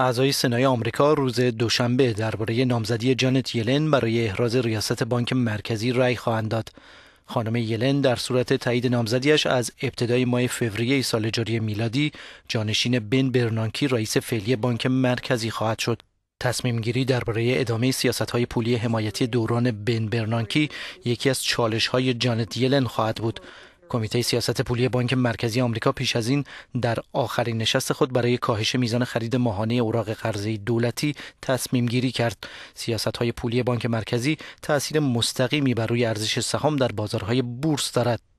اعضای سنای آمریکا روز دوشنبه درباره نامزدی جانت یلن برای احراز ریاست بانک مرکزی رأی خواهند داد. خانم یلن در صورت تایید نامزدیش از ابتدای ماه فوریه سال جاری میلادی جانشین بن برنانکی رئیس فعلی بانک مرکزی خواهد شد. تصمیم گیری درباره ادامه سیاست های پولی حمایتی دوران بن برنانکی یکی از چالش های جانت یلن خواهد بود. کمیته سیاست پولی بانک مرکزی آمریکا پیش از این در آخرین نشست خود برای کاهش میزان خرید ماهانه اوراق قرضه دولتی تصمیم گیری کرد. سیاست های پولی بانک مرکزی تاثیر مستقیمی بر روی ارزش سهام در بازارهای بورس دارد.